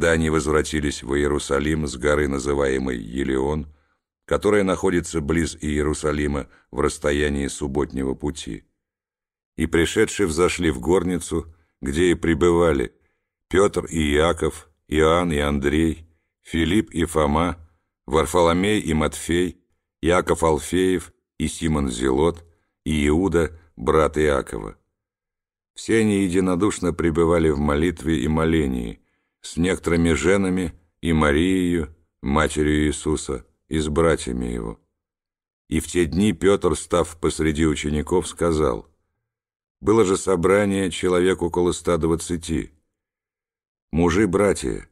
Когда они возвратились в Иерусалим с горы, называемой Елеон, которая находится близ Иерусалима в расстоянии субботнего пути. И пришедшие взошли в горницу, где и пребывали Петр и Иаков, Иоанн и Андрей, Филипп и Фома, Варфоломей и Матфей, Яков Алфеев и Симон Зелот, и Иуда, брат Иакова. Все они единодушно пребывали в молитве и молении – с некоторыми женами и Марией, матерью Иисуса, и с братьями его. И в те дни Петр, став посреди учеников, сказал, «Было же собрание человек около ста двадцати. Мужи-братья,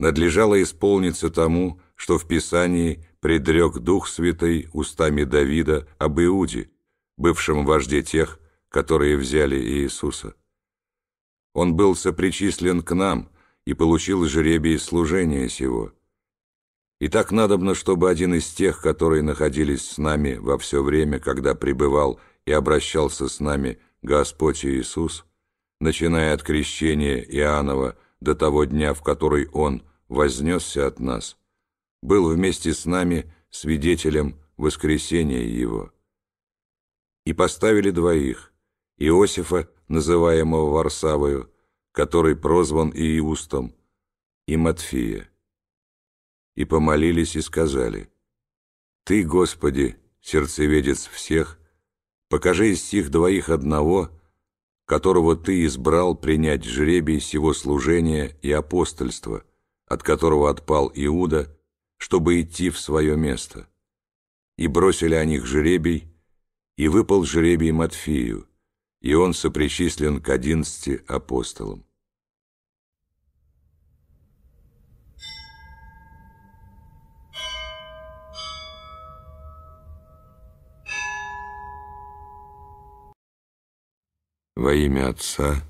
надлежало исполниться тому, что в Писании предрек Дух Святой устами Давида об Иуде, бывшем вожде тех, которые взяли Иисуса. Он был сопричислен к нам – и получил жребий служения сего. И так надобно, чтобы один из тех, которые находились с нами во все время, когда пребывал и обращался с нами Господь Иисус, начиная от крещения Иоаннова до того дня, в который Он вознесся от нас, был вместе с нами свидетелем воскресения Его. И поставили двоих, Иосифа, называемого Варсавою, который прозван Ииустом, и Матфея, И помолились и сказали, «Ты, Господи, сердцеведец всех, покажи из сих двоих одного, которого Ты избрал принять жребий сего служения и апостольства, от которого отпал Иуда, чтобы идти в свое место». И бросили о них жребий, и выпал жребий Матфею, и он сопричислен к одиннадцати апостолам. Во имя Отца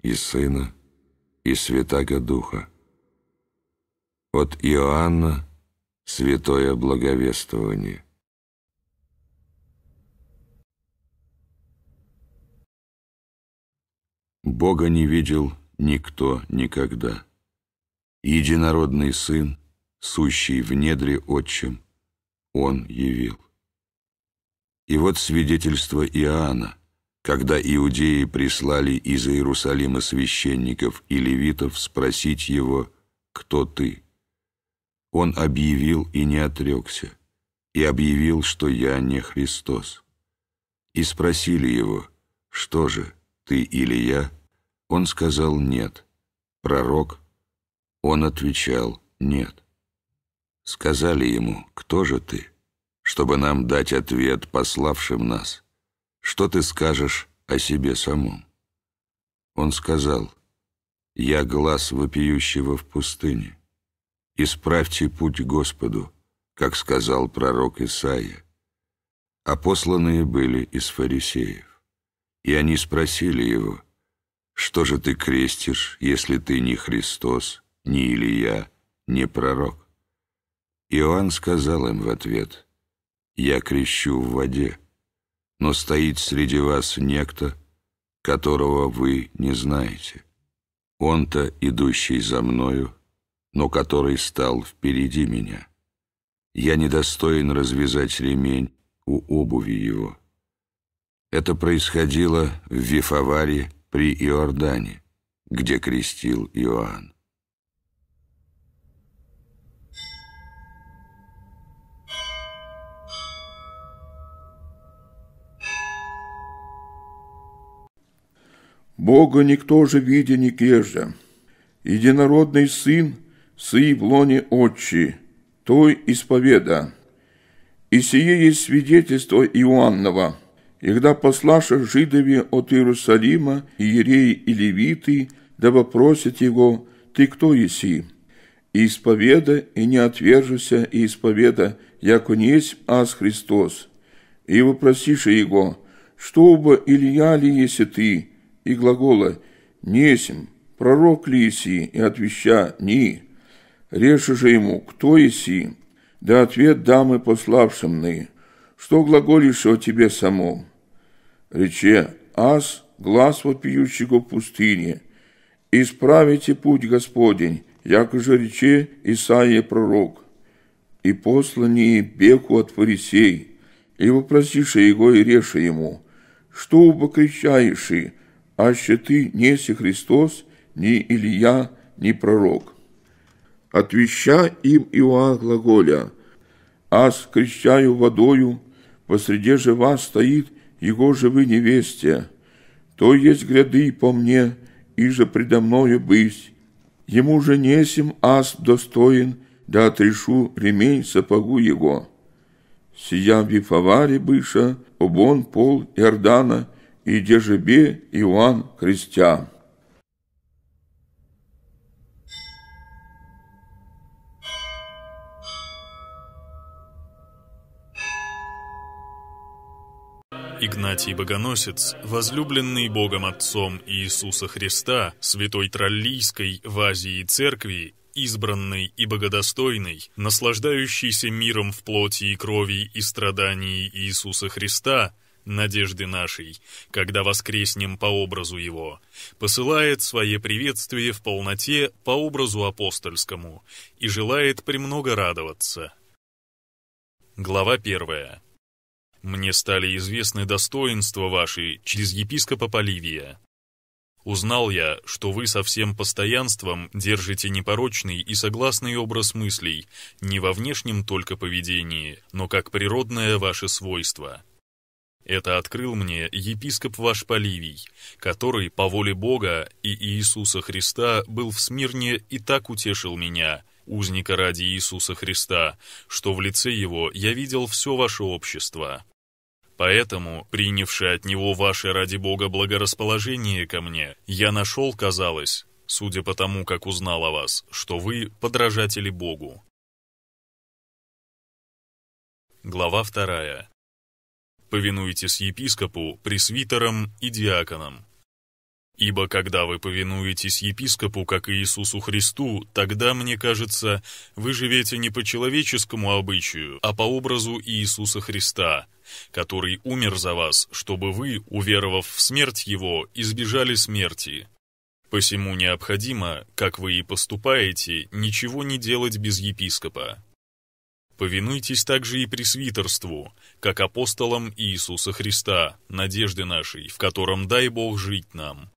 и Сына и Святаго Духа. От Иоанна святое благовествование. Бога не видел никто никогда. Единородный Сын, сущий в недре отчим, Он явил. И вот свидетельство Иоанна, когда иудеи прислали из Иерусалима священников и левитов спросить его «Кто ты?». Он объявил и не отрекся, и объявил, что я не Христос. И спросили его «Что же, ты или я?» Он сказал «нет». Пророк, он отвечал «нет». Сказали ему «кто же ты?» чтобы нам дать ответ пославшим нас. Что ты скажешь о себе самом? Он сказал, «Я глаз вопиющего в пустыне. Исправьте путь Господу, как сказал пророк Исаия. А посланные были из фарисеев. И они спросили его, что же ты крестишь, если ты не Христос, не Илия, не пророк? Иоанн сказал им в ответ, «Я крещу в воде, но стоит среди вас некто, которого вы не знаете. Он-то, идущий за мною, но который стал впереди меня. Я недостоин развязать ремень у обуви его». Это происходило в Вифаварии при Иордане, где крестил Иоанн. Бога никто же видя не кежа. Единородный Сын, сый в лоне Отчи, той исповеда. И сие есть свидетельство Иоаннова – и когда послаша жидове от Иерусалима, иереи и левиты, да попросят его, «Ты кто еси?» И исповеда, и не отвержуся, и исповеда, яко несть аз Христос. И вопросишь его, «Что бы Илья ли еси ты?» И глагола, «Несем, пророк ли еси?» И отвеща, «Ни». Реши же ему, «Кто еси?» Да ответ дамы пославшим ны что глаголишь о тебе самом. Рече, аз глаз вопиющего в пустыне, исправите путь Господень, як уже рече Исаия пророк, и послани беку от фарисей, и вопросиши его и реши ему, что убокричаешь, аще ты си Христос, ни Илья, ни пророк. Отвеща им Иоанн глаголя, аз крещаю водою, посреди же вас стоит его живы вы невесте, то есть гряды по мне, и же предо мною быть. Ему же несем ас достоин, да отрешу ремень сапогу его. Сия вифаваре быша, обон пол Иордана, и дежебе Иоанн крестя. Игнатий Богоносец, возлюбленный Богом Отцом Иисуса Христа, святой Троллийской в Азии Церкви, избранной и богодостойной, наслаждающийся миром в плоти и крови и страдании Иисуса Христа, надежды нашей, когда воскреснем по образу Его, посылает свое приветствие в полноте по образу апостольскому и желает премного радоваться. Глава первая. Мне стали известны достоинства ваши через епископа Поливия. Узнал я, что вы со всем постоянством держите непорочный и согласный образ мыслей, не во внешнем только поведении, но как природное ваше свойство. Это открыл мне епископ ваш Поливий, который по воле Бога и Иисуса Христа был в Смирне и так утешил меня – узника ради Иисуса Христа, что в лице его я видел все ваше общество. Поэтому, принявши от него ваше ради Бога благорасположение ко мне, я нашел, казалось, судя по тому, как узнал о вас, что вы подражатели Богу. Глава 2. Повинуйтесь епископу, пресвитерам и диаконам. Ибо когда вы повинуетесь епископу, как Иисусу Христу, тогда, мне кажется, вы живете не по человеческому обычаю, а по образу Иисуса Христа, который умер за вас, чтобы вы, уверовав в смерть Его, избежали смерти. Посему необходимо, как вы и поступаете, ничего не делать без епископа. Повинуйтесь также и пресвитерству, как апостолам Иисуса Христа, надежды нашей, в котором дай Бог жить нам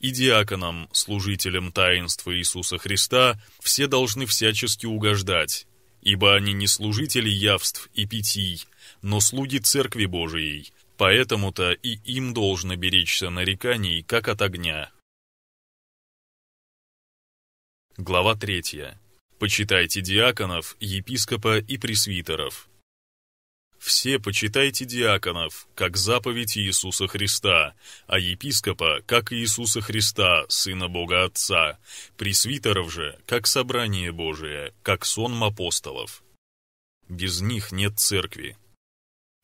и диаконам, служителям таинства Иисуса Христа, все должны всячески угождать, ибо они не служители явств и питий, но слуги Церкви Божией, поэтому-то и им должно беречься нареканий, как от огня. Глава 3. Почитайте диаконов, епископа и пресвитеров все почитайте диаконов, как заповедь Иисуса Христа, а епископа, как Иисуса Христа, Сына Бога Отца, пресвитеров же, как собрание Божие, как сонм апостолов. Без них нет церкви.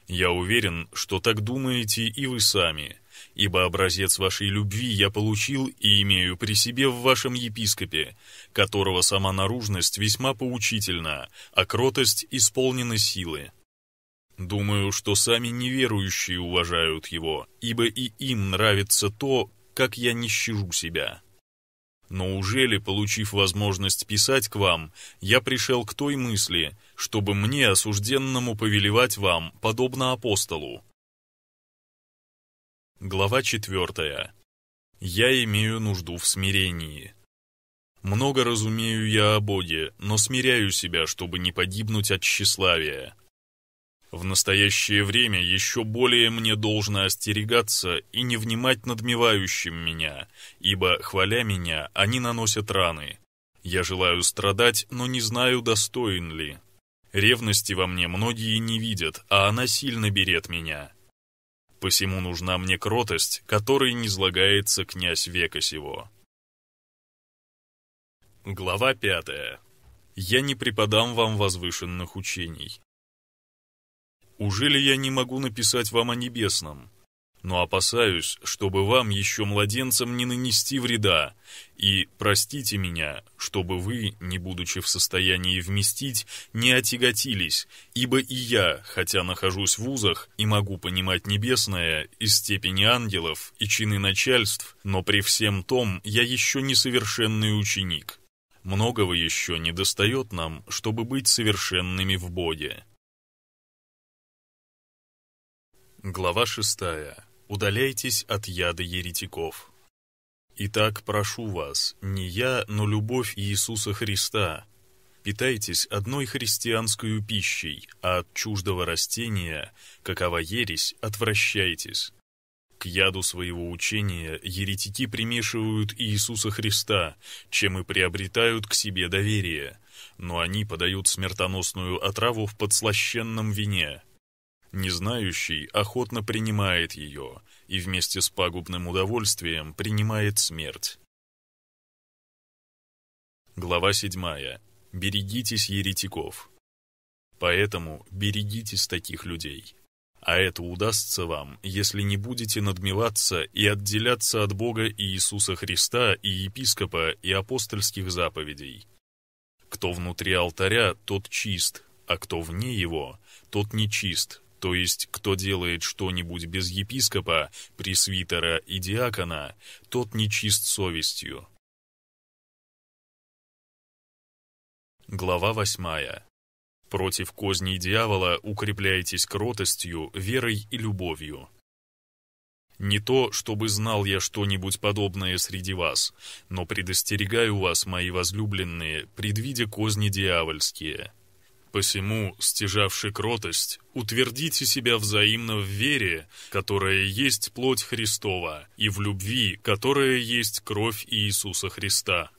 Я уверен, что так думаете и вы сами, ибо образец вашей любви я получил и имею при себе в вашем епископе, которого сама наружность весьма поучительна, а кротость исполнена силы. Думаю, что сами неверующие уважают его, ибо и им нравится то, как я не щажу себя. Но уже ли, получив возможность писать к вам, я пришел к той мысли, чтобы мне, осужденному, повелевать вам, подобно апостолу? Глава 4. Я имею нужду в смирении. Много разумею я о Боге, но смиряю себя, чтобы не погибнуть от тщеславия. В настоящее время еще более мне должно остерегаться и не внимать надмевающим меня, ибо, хваля меня, они наносят раны. Я желаю страдать, но не знаю, достоин ли. Ревности во мне многие не видят, а она сильно берет меня. Посему нужна мне кротость, которой не злагается князь века сего. Глава пятая. Я не преподам вам возвышенных учений. Ужели я не могу написать вам о небесном? Но опасаюсь, чтобы вам еще младенцам не нанести вреда, и простите меня, чтобы вы, не будучи в состоянии вместить, не отяготились, ибо и я, хотя нахожусь в узах и могу понимать небесное и степени ангелов, и чины начальств, но при всем том я еще несовершенный ученик. Многого еще не достает нам, чтобы быть совершенными в Боге. Глава 6. Удаляйтесь от яда еретиков. Итак, прошу вас, не я, но любовь Иисуса Христа. Питайтесь одной христианской пищей, а от чуждого растения, какова ересь, отвращайтесь. К яду своего учения еретики примешивают Иисуса Христа, чем и приобретают к себе доверие, но они подают смертоносную отраву в подслащенном вине – Незнающий охотно принимает ее и вместе с пагубным удовольствием принимает смерть. Глава 7. Берегитесь еретиков. Поэтому берегитесь таких людей. А это удастся вам, если не будете надмиваться и отделяться от Бога и Иисуса Христа и епископа и апостольских заповедей. Кто внутри алтаря, тот чист, а кто вне его, тот нечист, то есть, кто делает что-нибудь без епископа, пресвитера и диакона, тот нечист совестью. Глава восьмая. Против козней дьявола укрепляйтесь кротостью, верой и любовью. Не то, чтобы знал я что-нибудь подобное среди вас, но предостерегаю вас, мои возлюбленные, предвидя козни дьявольские. Посему, стяжавши кротость, утвердите себя взаимно в вере, которая есть плоть Христова, и в любви, которая есть кровь Иисуса Христа.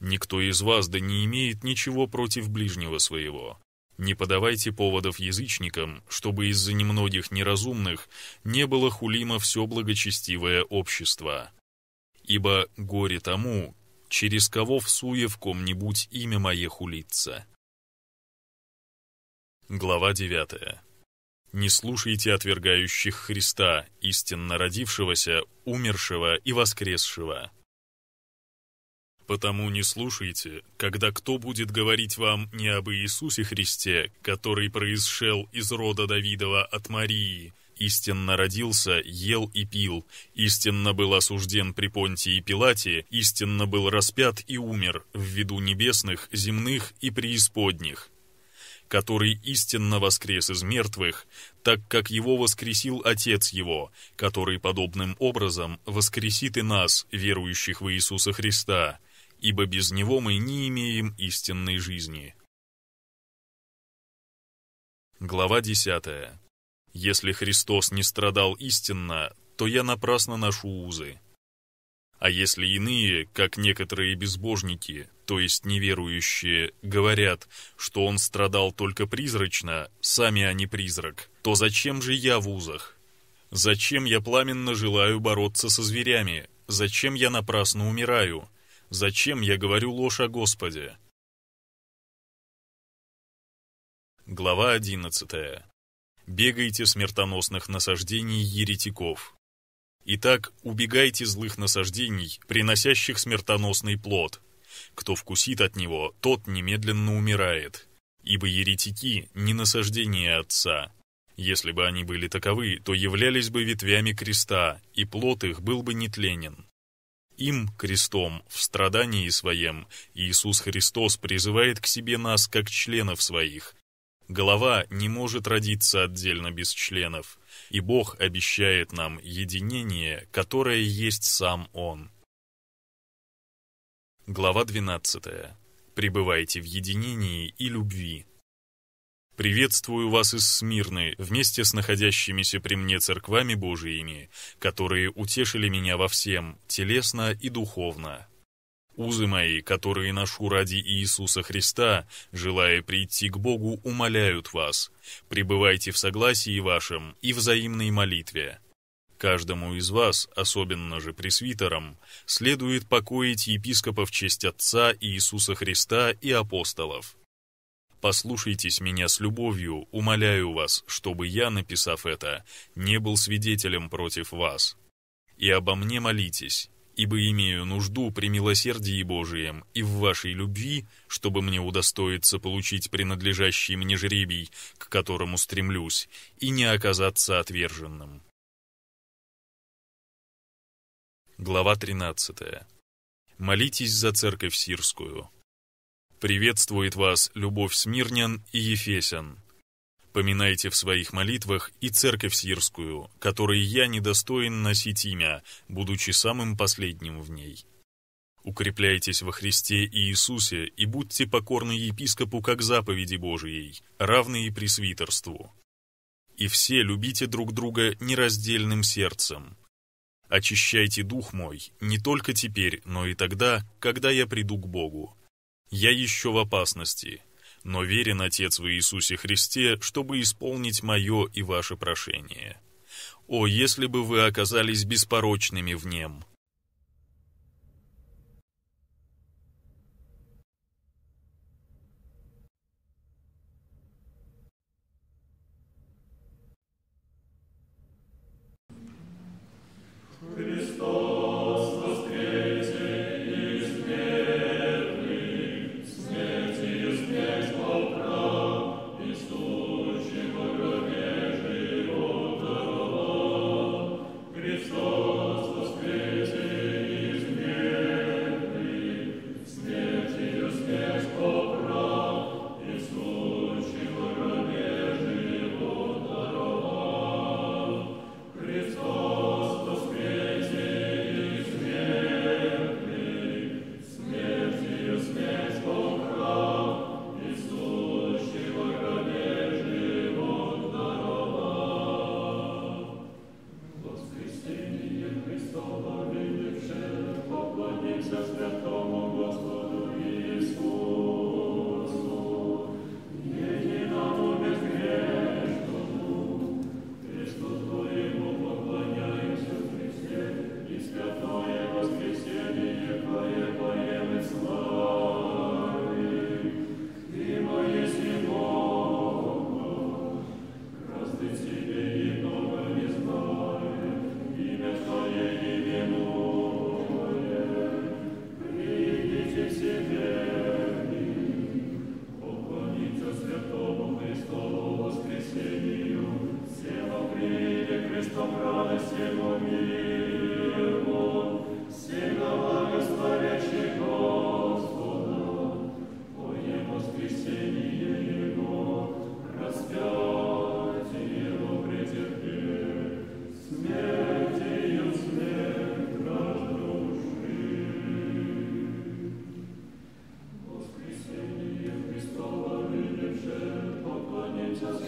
Никто из вас да не имеет ничего против ближнего своего. Не подавайте поводов язычникам, чтобы из-за немногих неразумных не было хулимо все благочестивое общество. Ибо горе тому, через кого всуе в ком-нибудь имя мое хулится. Глава 9. «Не слушайте отвергающих Христа, истинно родившегося, умершего и воскресшего». «Потому не слушайте, когда кто будет говорить вам не об Иисусе Христе, который происшел из рода Давидова от Марии, истинно родился, ел и пил, истинно был осужден при Понтии и Пилате, истинно был распят и умер в виду небесных, земных и преисподних, который истинно воскрес из мертвых, так как его воскресил Отец его, который подобным образом воскресит и нас, верующих в Иисуса Христа, ибо без него мы не имеем истинной жизни. Глава 10. Если Христос не страдал истинно, то я напрасно ношу узы. А если иные, как некоторые безбожники, то есть неверующие, говорят, что он страдал только призрачно, сами они призрак, то зачем же я в узах? Зачем я пламенно желаю бороться со зверями? Зачем я напрасно умираю? Зачем я говорю ложь о Господе? Глава 11. Бегайте смертоносных насаждений еретиков. Итак, убегайте злых насаждений, приносящих смертоносный плод, кто вкусит от него, тот немедленно умирает. Ибо еретики не насаждение Отца. Если бы они были таковы, то являлись бы ветвями креста, и плод их был бы нетленен. Им, крестом, в страдании своем, Иисус Христос призывает к себе нас как членов своих. Голова не может родиться отдельно без членов, и Бог обещает нам единение, которое есть сам Он. Глава 12. Пребывайте в единении и любви. Приветствую вас из Смирны вместе с находящимися при мне церквами Божиими, которые утешили меня во всем, телесно и духовно. Узы мои, которые ношу ради Иисуса Христа, желая прийти к Богу, умоляют вас. Пребывайте в согласии вашем и взаимной молитве. Каждому из вас, особенно же пресвитерам, следует покоить епископа в честь Отца Иисуса Христа и апостолов. Послушайтесь меня с любовью, умоляю вас, чтобы я, написав это, не был свидетелем против вас. И обо мне молитесь, ибо имею нужду при милосердии Божием и в вашей любви, чтобы мне удостоиться получить принадлежащий мне жребий, к которому стремлюсь, и не оказаться отверженным». Глава 13. Молитесь за церковь сирскую. Приветствует вас Любовь Смирнян и Ефесян. Поминайте в своих молитвах и церковь сирскую, которой я недостоин носить имя, будучи самым последним в ней. Укрепляйтесь во Христе и Иисусе и будьте покорны епископу как заповеди Божией, равные пресвитерству. И все любите друг друга нераздельным сердцем, Очищайте дух мой не только теперь, но и тогда, когда я приду к Богу. Я еще в опасности, но верен Отец в Иисусе Христе, чтобы исполнить мое и ваше прошение. О, если бы вы оказались беспорочными в Нем,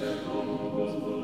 Amen.